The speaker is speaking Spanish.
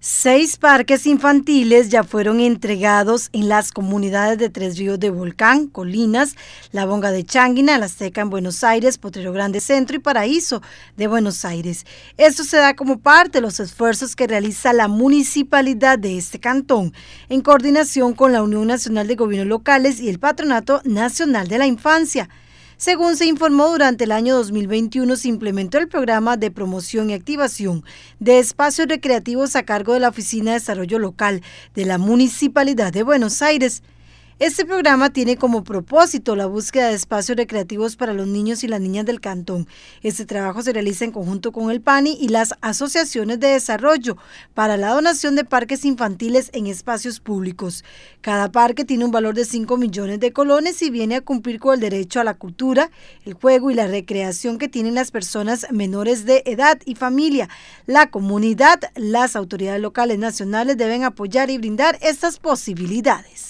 Seis parques infantiles ya fueron entregados en las comunidades de Tres Ríos de Volcán, Colinas, La Bonga de Changuina, La Azteca en Buenos Aires, Potrero Grande Centro y Paraíso de Buenos Aires. Esto se da como parte de los esfuerzos que realiza la municipalidad de este cantón, en coordinación con la Unión Nacional de Gobiernos Locales y el Patronato Nacional de la Infancia. Según se informó, durante el año 2021 se implementó el programa de promoción y activación de espacios recreativos a cargo de la Oficina de Desarrollo Local de la Municipalidad de Buenos Aires. Este programa tiene como propósito la búsqueda de espacios recreativos para los niños y las niñas del cantón. Este trabajo se realiza en conjunto con el PANI y las asociaciones de desarrollo para la donación de parques infantiles en espacios públicos. Cada parque tiene un valor de 5 millones de colones y viene a cumplir con el derecho a la cultura, el juego y la recreación que tienen las personas menores de edad y familia. La comunidad, las autoridades locales nacionales deben apoyar y brindar estas posibilidades.